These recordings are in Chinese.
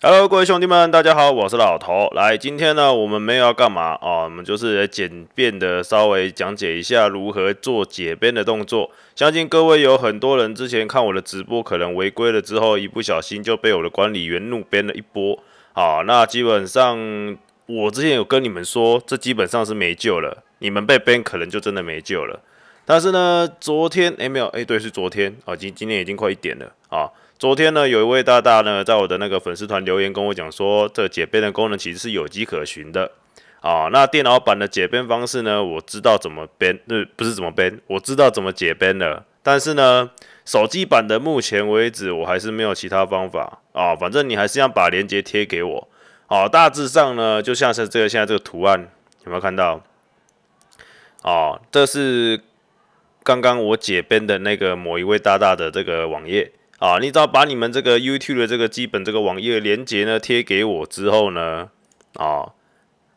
Hello，各位兄弟们，大家好，我是老头。来，今天呢，我们没有要干嘛啊？我们就是来简便的稍微讲解一下如何做解编的动作。相信各位有很多人之前看我的直播，可能违规了之后，一不小心就被我的管理员怒编了一波啊。那基本上我之前有跟你们说，这基本上是没救了，你们被编可能就真的没救了。但是呢，昨天 ML 哎，对，是昨天啊，今今天已经快一点了啊。昨天呢，有一位大大呢，在我的那个粉丝团留言跟我讲说，这解编的功能其实是有迹可循的啊。那电脑版的解编方式呢，我知道怎么编，呃，不是怎么编，我知道怎么解编了。但是呢，手机版的目前为止，我还是没有其他方法啊。反正你还是要把链接贴给我啊。大致上呢，就像是这个现在这个图案，有没有看到？啊，这是刚刚我解编的那个某一位大大的这个网页。啊，你只要把你们这个 YouTube 的这个基本这个网页连接呢贴给我之后呢，啊，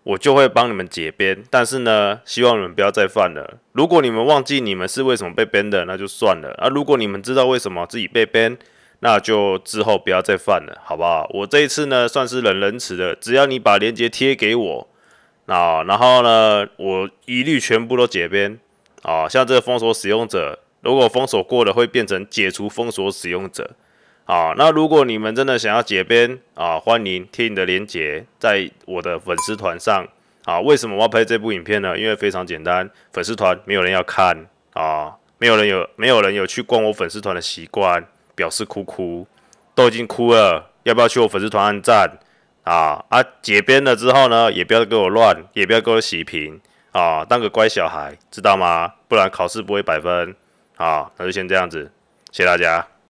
我就会帮你们解编。但是呢，希望你们不要再犯了。如果你们忘记你们是为什么被编的，那就算了啊。如果你们知道为什么自己被编，那就之后不要再犯了，好不好？我这一次呢算是忍仁慈的，只要你把链接贴给我，那然后呢，我一律全部都解编啊，像这个封锁使用者。如果封锁过了，会变成解除封锁使用者。啊，那如果你们真的想要解编啊，欢迎贴你的链接在我的粉丝团上。啊，为什么我要拍这部影片呢？因为非常简单，粉丝团没有人要看啊，没有人有没有人有去逛我粉丝团的习惯，表示哭哭都已经哭了，要不要去我粉丝团按赞啊？啊，解编了之后呢，也不要给我乱，也不要给我洗屏啊，当个乖小孩，知道吗？不然考试不会百分。好，那就先这样子，谢大家。